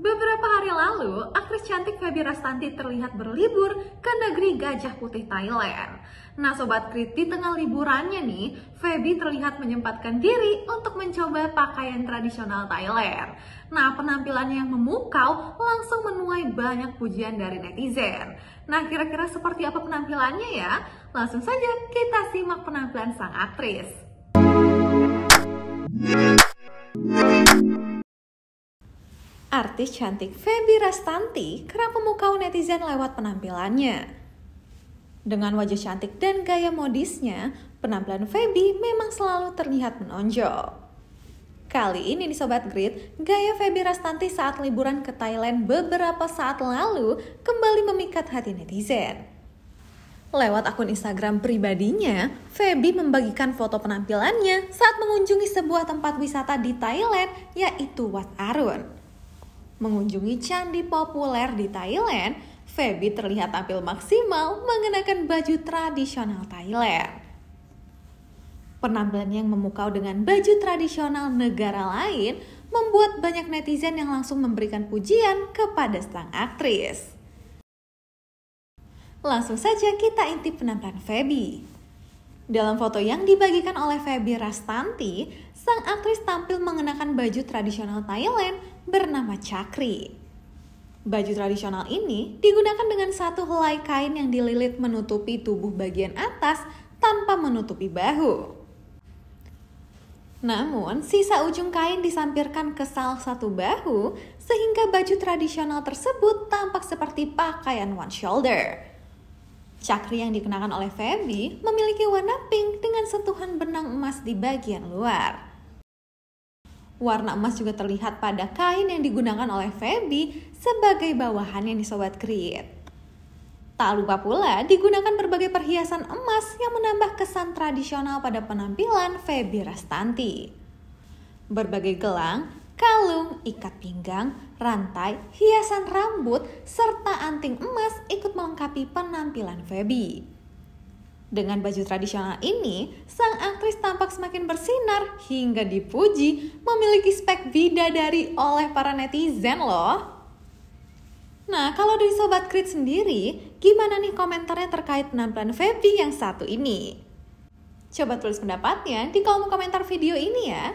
Beberapa hari lalu, aktris cantik Feby Rastanti terlihat berlibur ke negeri Gajah Putih Thailand. Nah Sobat Krit, di tengah liburannya nih, Feby terlihat menyempatkan diri untuk mencoba pakaian tradisional Thailand. Nah penampilannya yang memukau langsung menuai banyak pujian dari netizen. Nah kira-kira seperti apa penampilannya ya? Langsung saja kita simak penampilan sang aktris. Artis cantik Feby Rastanti kerap memukau netizen lewat penampilannya. Dengan wajah cantik dan gaya modisnya, penampilan Feby memang selalu terlihat menonjol. Kali ini di Sobat Grid, gaya Feby Rastanti saat liburan ke Thailand beberapa saat lalu kembali memikat hati netizen. Lewat akun Instagram pribadinya, Feby membagikan foto penampilannya saat mengunjungi sebuah tempat wisata di Thailand, yaitu Wat Arun. Mengunjungi candi populer di Thailand, Feby terlihat tampil maksimal mengenakan baju tradisional Thailand. Penampilan yang memukau dengan baju tradisional negara lain membuat banyak netizen yang langsung memberikan pujian kepada sang aktris. Langsung saja kita intip penampilan Feby. Dalam foto yang dibagikan oleh Feby Rastanti, sang aktris tampil mengenakan baju tradisional Thailand bernama cakri. Baju tradisional ini digunakan dengan satu helai kain yang dililit menutupi tubuh bagian atas tanpa menutupi bahu. Namun, sisa ujung kain disampirkan ke salah satu bahu sehingga baju tradisional tersebut tampak seperti pakaian one shoulder. Cakri yang dikenakan oleh Feby memiliki warna pink dengan sentuhan benang emas di bagian luar. Warna emas juga terlihat pada kain yang digunakan oleh Feby sebagai bawahan yang disobat Creed. Tak lupa pula digunakan berbagai perhiasan emas yang menambah kesan tradisional pada penampilan Feby Rastanti. Berbagai gelang, kalung, ikat pinggang, rantai, hiasan rambut, serta anting emas ikut melengkapi penampilan Feby. Dengan baju tradisional ini, sang aktris tampak semakin bersinar hingga dipuji memiliki spek bidadari oleh para netizen loh. Nah, kalau dari Sobat Krit sendiri, gimana nih komentarnya terkait penampilan Feby yang satu ini? Coba tulis pendapatnya di kolom komentar video ini ya.